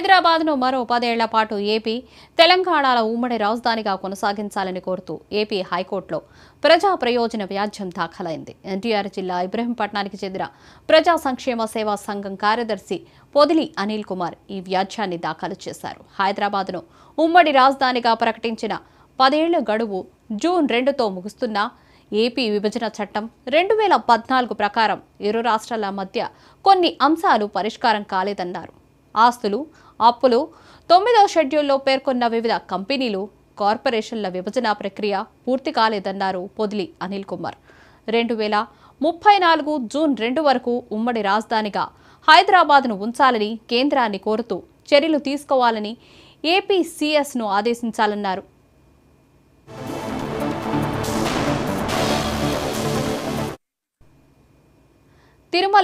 హైదరాబాద్ను మరో పదేళ్ల పాటు ఏపీ తెలంగాణల ఉమ్మడి రాజధానిగా కొనసాగించాలని కోరుతూ ఏపీ హైకోర్టులో ప్రజా ప్రయోజన వ్యాజ్యం దాఖలైంది ఎన్టీఆర్ జిల్లా ఇబ్రహీంపట్నానికి చెందిన ప్రజా సంక్షేమ సేవా సంఘం కార్యదర్శి పొదిలి అనిల్ కుమార్ ఈ వ్యాజ్యాన్ని దాఖలు చేశారు హైదరాబాద్ను ఉమ్మడి రాజధానిగా ప్రకటించిన పదేళ్ల గడువు జూన్ రెండుతో ముగుస్తున్న ఏపీ విభజన చట్టం రెండు వేల పద్నాలుగు ప్రకారం ఇరు రాష్ట్రాల మధ్య కొన్ని అంశాలు పరిష్కారం కాలేదన్నారు ఆస్తులు అప్పులు తొమ్మిదవ షెడ్యూల్లో పేర్కొన్న వివిధ కంపెనీలు కార్పొరేషన్ల విభజన ప్రక్రియ పూర్తి కాలేదన్నారు పొదిలి అనిల్ కుమార్ రెండు వేల ముప్పై నాలుగు జూన్ రెండు వరకు ఉమ్మడి రాజధానిగా హైదరాబాద్ను ఉంచాలని కేంద్రాన్ని కోరుతూ చర్యలు తీసుకోవాలని ఏపీసీఎస్ను ఆదేశించాలన్నారు తిరుమల